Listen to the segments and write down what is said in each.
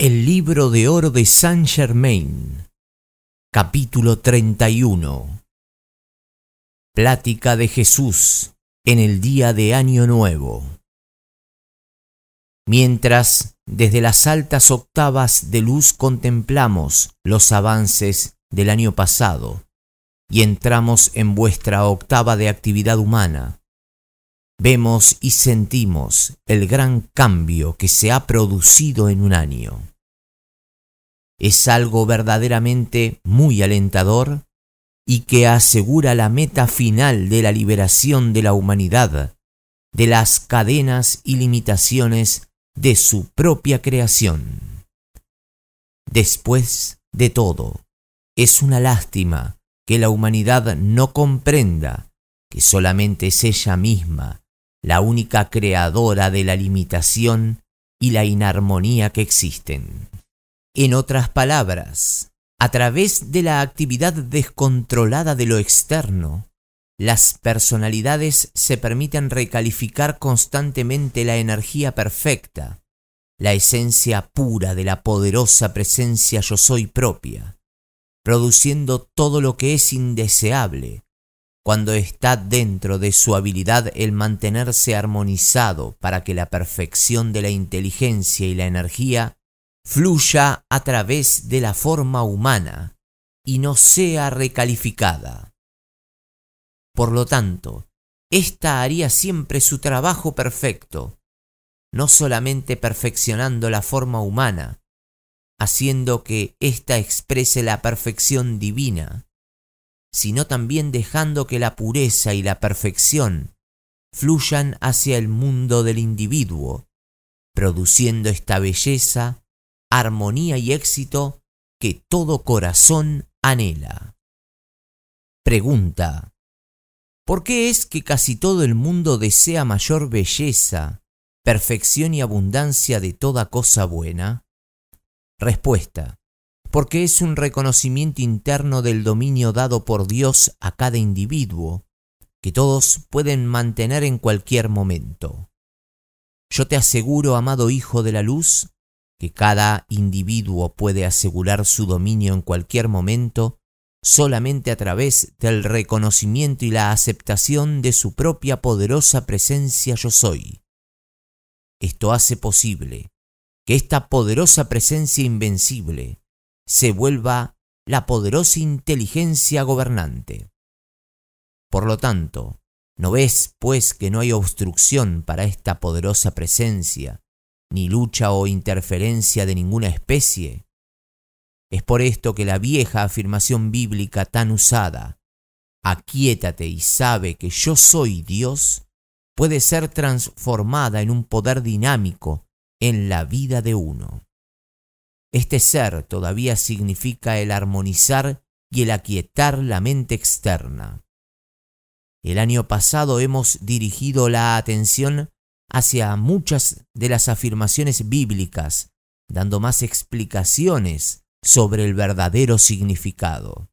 El libro de oro de Saint Germain, capítulo 31. Plática de Jesús en el día de Año Nuevo. Mientras desde las altas octavas de luz contemplamos los avances del año pasado y entramos en vuestra octava de actividad humana, vemos y sentimos el gran cambio que se ha producido en un año es algo verdaderamente muy alentador y que asegura la meta final de la liberación de la humanidad de las cadenas y limitaciones de su propia creación. Después de todo, es una lástima que la humanidad no comprenda que solamente es ella misma la única creadora de la limitación y la inarmonía que existen. En otras palabras, a través de la actividad descontrolada de lo externo, las personalidades se permiten recalificar constantemente la energía perfecta, la esencia pura de la poderosa presencia yo soy propia, produciendo todo lo que es indeseable, cuando está dentro de su habilidad el mantenerse armonizado para que la perfección de la inteligencia y la energía fluya a través de la forma humana y no sea recalificada. Por lo tanto, ésta haría siempre su trabajo perfecto, no solamente perfeccionando la forma humana, haciendo que ésta exprese la perfección divina, sino también dejando que la pureza y la perfección fluyan hacia el mundo del individuo, produciendo esta belleza armonía y éxito que todo corazón anhela. Pregunta. ¿Por qué es que casi todo el mundo desea mayor belleza, perfección y abundancia de toda cosa buena? Respuesta. Porque es un reconocimiento interno del dominio dado por Dios a cada individuo, que todos pueden mantener en cualquier momento. Yo te aseguro, amado Hijo de la Luz, que cada individuo puede asegurar su dominio en cualquier momento solamente a través del reconocimiento y la aceptación de su propia poderosa presencia yo soy. Esto hace posible que esta poderosa presencia invencible se vuelva la poderosa inteligencia gobernante. Por lo tanto, ¿no ves, pues, que no hay obstrucción para esta poderosa presencia ni lucha o interferencia de ninguna especie. Es por esto que la vieja afirmación bíblica tan usada, «Aquiétate y sabe que yo soy Dios, puede ser transformada en un poder dinámico en la vida de uno. Este ser todavía significa el armonizar y el aquietar la mente externa. El año pasado hemos dirigido la atención hacia muchas de las afirmaciones bíblicas, dando más explicaciones sobre el verdadero significado.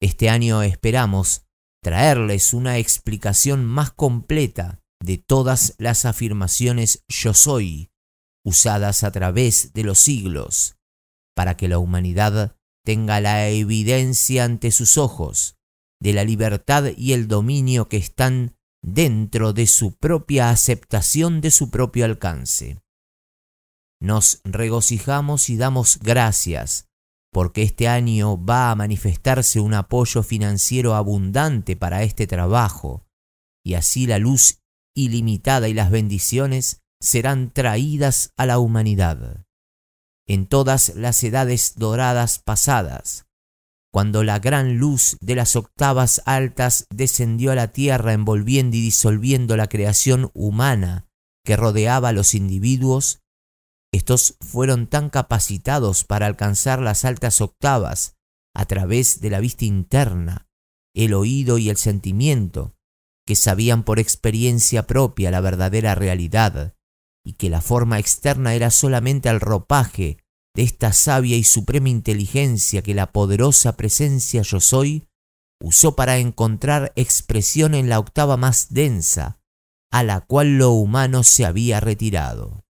Este año esperamos traerles una explicación más completa de todas las afirmaciones yo soy, usadas a través de los siglos, para que la humanidad tenga la evidencia ante sus ojos de la libertad y el dominio que están dentro de su propia aceptación de su propio alcance. Nos regocijamos y damos gracias porque este año va a manifestarse un apoyo financiero abundante para este trabajo, y así la luz ilimitada y las bendiciones serán traídas a la humanidad. En todas las edades doradas pasadas, cuando la gran luz de las octavas altas descendió a la tierra envolviendo y disolviendo la creación humana que rodeaba a los individuos, estos fueron tan capacitados para alcanzar las altas octavas a través de la vista interna, el oído y el sentimiento, que sabían por experiencia propia la verdadera realidad, y que la forma externa era solamente el ropaje de esta sabia y suprema inteligencia que la poderosa presencia yo soy usó para encontrar expresión en la octava más densa, a la cual lo humano se había retirado.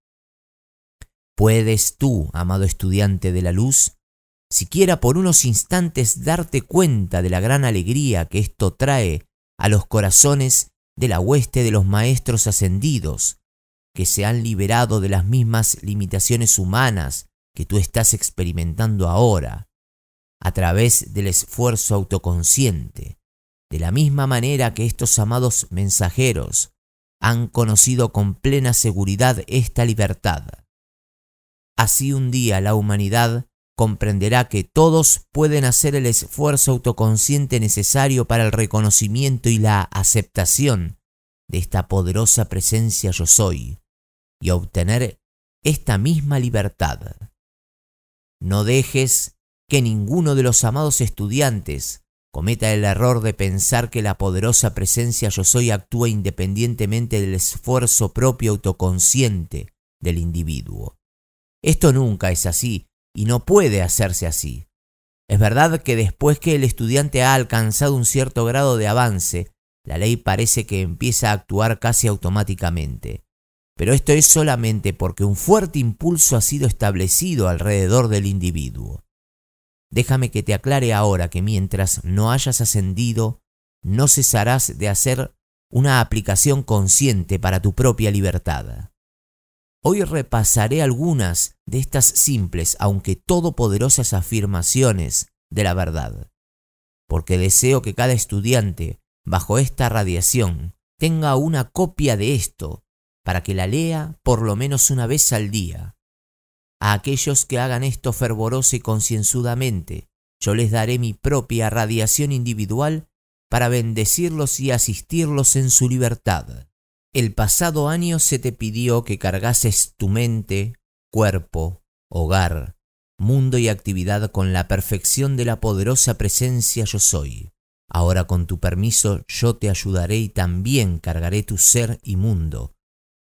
¿Puedes tú, amado estudiante de la luz, siquiera por unos instantes darte cuenta de la gran alegría que esto trae a los corazones de la hueste de los maestros ascendidos, que se han liberado de las mismas limitaciones humanas que tú estás experimentando ahora, a través del esfuerzo autoconsciente, de la misma manera que estos amados mensajeros han conocido con plena seguridad esta libertad. Así un día la humanidad comprenderá que todos pueden hacer el esfuerzo autoconsciente necesario para el reconocimiento y la aceptación de esta poderosa presencia yo soy, y obtener esta misma libertad. No dejes que ninguno de los amados estudiantes cometa el error de pensar que la poderosa presencia yo soy actúa independientemente del esfuerzo propio autoconsciente del individuo. Esto nunca es así y no puede hacerse así. Es verdad que después que el estudiante ha alcanzado un cierto grado de avance, la ley parece que empieza a actuar casi automáticamente. Pero esto es solamente porque un fuerte impulso ha sido establecido alrededor del individuo. Déjame que te aclare ahora que mientras no hayas ascendido, no cesarás de hacer una aplicación consciente para tu propia libertad. Hoy repasaré algunas de estas simples, aunque todopoderosas afirmaciones de la verdad, porque deseo que cada estudiante, bajo esta radiación, tenga una copia de esto para que la lea por lo menos una vez al día. A aquellos que hagan esto fervorosa y concienzudamente, yo les daré mi propia radiación individual para bendecirlos y asistirlos en su libertad. El pasado año se te pidió que cargases tu mente, cuerpo, hogar, mundo y actividad con la perfección de la poderosa presencia yo soy. Ahora con tu permiso yo te ayudaré y también cargaré tu ser y mundo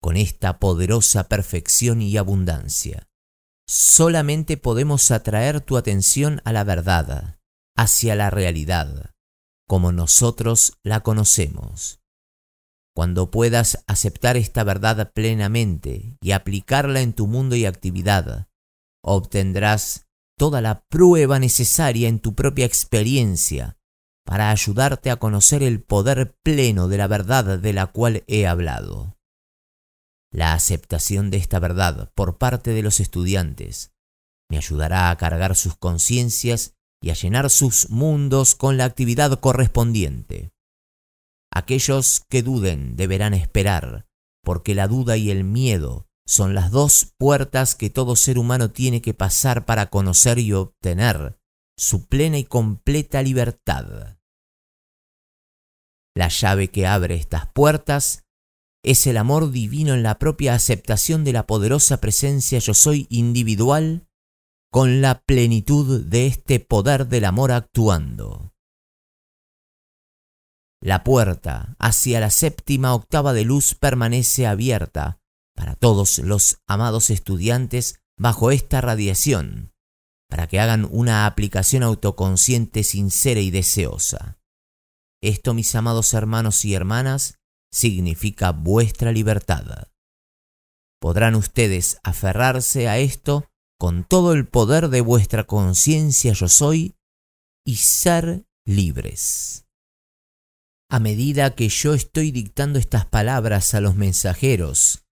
con esta poderosa perfección y abundancia. Solamente podemos atraer tu atención a la verdad, hacia la realidad, como nosotros la conocemos. Cuando puedas aceptar esta verdad plenamente y aplicarla en tu mundo y actividad, obtendrás toda la prueba necesaria en tu propia experiencia para ayudarte a conocer el poder pleno de la verdad de la cual he hablado. La aceptación de esta verdad por parte de los estudiantes me ayudará a cargar sus conciencias y a llenar sus mundos con la actividad correspondiente. Aquellos que duden deberán esperar, porque la duda y el miedo son las dos puertas que todo ser humano tiene que pasar para conocer y obtener su plena y completa libertad. La llave que abre estas puertas es el amor divino en la propia aceptación de la poderosa presencia yo soy individual con la plenitud de este poder del amor actuando. La puerta hacia la séptima octava de luz permanece abierta para todos los amados estudiantes bajo esta radiación, para que hagan una aplicación autoconsciente sincera y deseosa. Esto, mis amados hermanos y hermanas, significa vuestra libertad. Podrán ustedes aferrarse a esto con todo el poder de vuestra conciencia yo soy y ser libres. A medida que yo estoy dictando estas palabras a los mensajeros,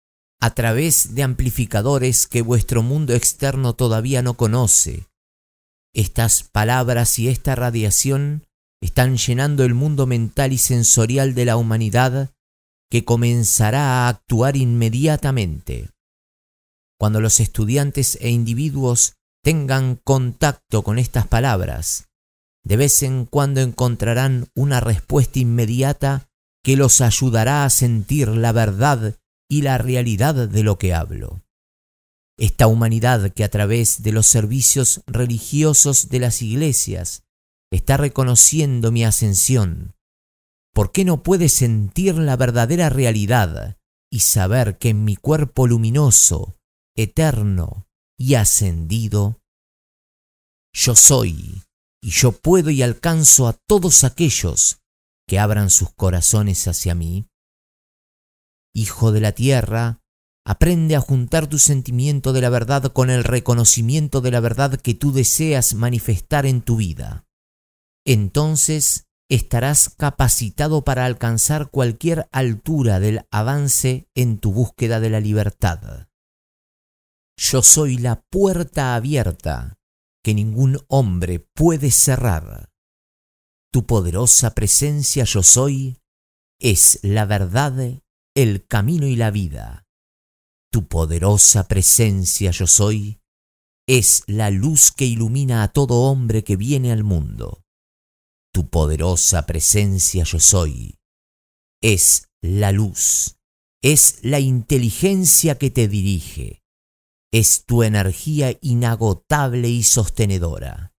a través de amplificadores que vuestro mundo externo todavía no conoce, estas palabras y esta radiación están llenando el mundo mental y sensorial de la humanidad que comenzará a actuar inmediatamente. Cuando los estudiantes e individuos tengan contacto con estas palabras, de vez en cuando encontrarán una respuesta inmediata que los ayudará a sentir la verdad y la realidad de lo que hablo. Esta humanidad que a través de los servicios religiosos de las iglesias está reconociendo mi ascensión, ¿Por qué no puedes sentir la verdadera realidad y saber que en mi cuerpo luminoso, eterno y ascendido, yo soy y yo puedo y alcanzo a todos aquellos que abran sus corazones hacia mí? Hijo de la tierra, aprende a juntar tu sentimiento de la verdad con el reconocimiento de la verdad que tú deseas manifestar en tu vida. Entonces, estarás capacitado para alcanzar cualquier altura del avance en tu búsqueda de la libertad. Yo soy la puerta abierta que ningún hombre puede cerrar. Tu poderosa presencia yo soy es la verdad, el camino y la vida. Tu poderosa presencia yo soy es la luz que ilumina a todo hombre que viene al mundo. Tu poderosa presencia yo soy. Es la luz, es la inteligencia que te dirige, es tu energía inagotable y sostenedora.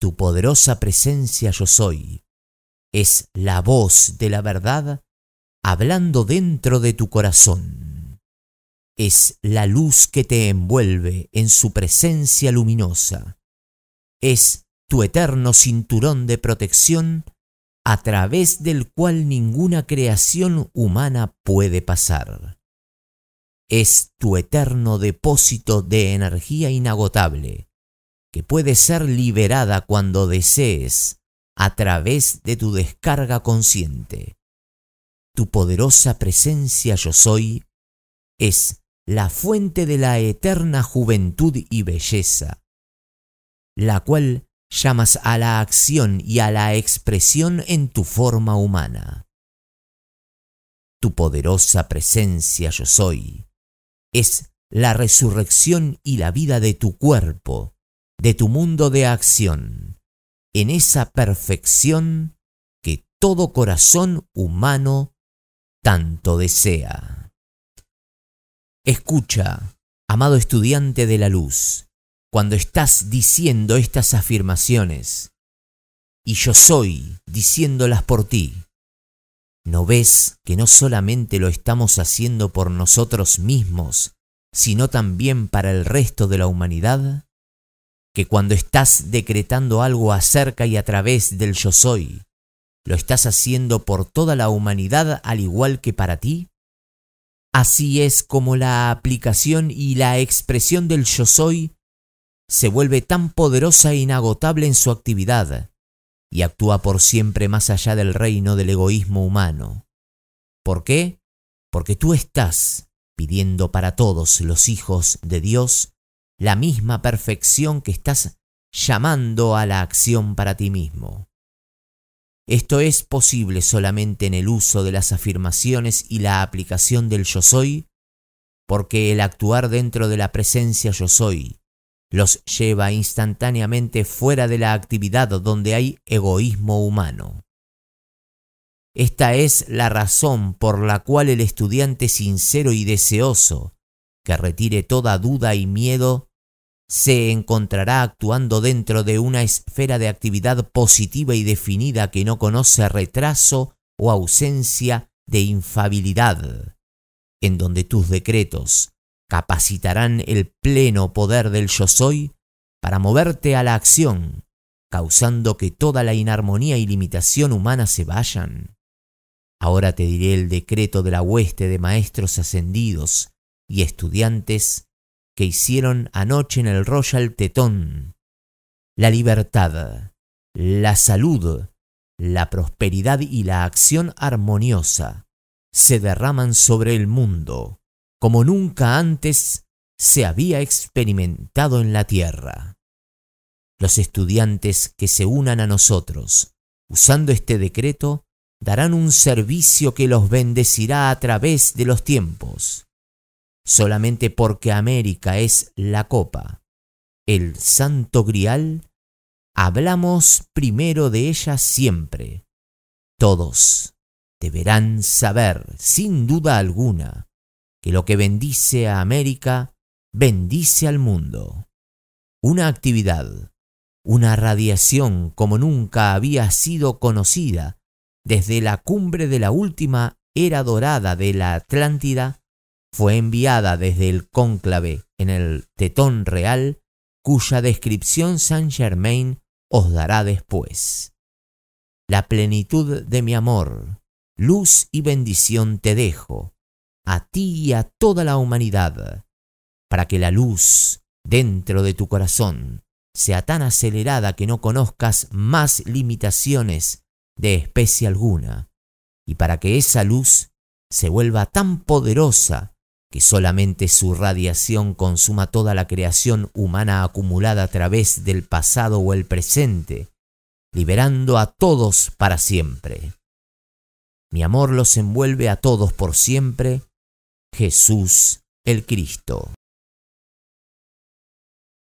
Tu poderosa presencia yo soy. Es la voz de la verdad hablando dentro de tu corazón. Es la luz que te envuelve en su presencia luminosa. Es tu eterno cinturón de protección a través del cual ninguna creación humana puede pasar. Es tu eterno depósito de energía inagotable, que puede ser liberada cuando desees a través de tu descarga consciente. Tu poderosa presencia yo soy es la fuente de la eterna juventud y belleza, la cual llamas a la acción y a la expresión en tu forma humana. Tu poderosa presencia yo soy es la resurrección y la vida de tu cuerpo, de tu mundo de acción, en esa perfección que todo corazón humano tanto desea. Escucha, amado estudiante de la luz, cuando estás diciendo estas afirmaciones. Y yo soy diciéndolas por ti. ¿No ves que no solamente lo estamos haciendo por nosotros mismos, sino también para el resto de la humanidad? Que cuando estás decretando algo acerca y a través del yo soy, ¿lo estás haciendo por toda la humanidad al igual que para ti? Así es como la aplicación y la expresión del yo soy se vuelve tan poderosa e inagotable en su actividad, y actúa por siempre más allá del reino del egoísmo humano. ¿Por qué? Porque tú estás pidiendo para todos los hijos de Dios la misma perfección que estás llamando a la acción para ti mismo. Esto es posible solamente en el uso de las afirmaciones y la aplicación del yo soy, porque el actuar dentro de la presencia yo soy los lleva instantáneamente fuera de la actividad donde hay egoísmo humano. Esta es la razón por la cual el estudiante sincero y deseoso, que retire toda duda y miedo, se encontrará actuando dentro de una esfera de actividad positiva y definida que no conoce retraso o ausencia de infabilidad, en donde tus decretos, capacitarán el pleno poder del yo soy para moverte a la acción, causando que toda la inarmonía y limitación humana se vayan. Ahora te diré el decreto de la hueste de maestros ascendidos y estudiantes que hicieron anoche en el Royal Tetón. La libertad, la salud, la prosperidad y la acción armoniosa se derraman sobre el mundo como nunca antes se había experimentado en la tierra. Los estudiantes que se unan a nosotros, usando este decreto, darán un servicio que los bendecirá a través de los tiempos, solamente porque América es la copa, el santo grial, hablamos primero de ella siempre. Todos deberán saber, sin duda alguna, que lo que bendice a América bendice al mundo. Una actividad, una radiación como nunca había sido conocida desde la cumbre de la última era dorada de la Atlántida, fue enviada desde el cónclave en el Tetón Real, cuya descripción Saint Germain os dará después. La plenitud de mi amor, luz y bendición te dejo, a ti y a toda la humanidad, para que la luz dentro de tu corazón sea tan acelerada que no conozcas más limitaciones de especie alguna, y para que esa luz se vuelva tan poderosa que solamente su radiación consuma toda la creación humana acumulada a través del pasado o el presente, liberando a todos para siempre. Mi amor los envuelve a todos por siempre Jesús el Cristo.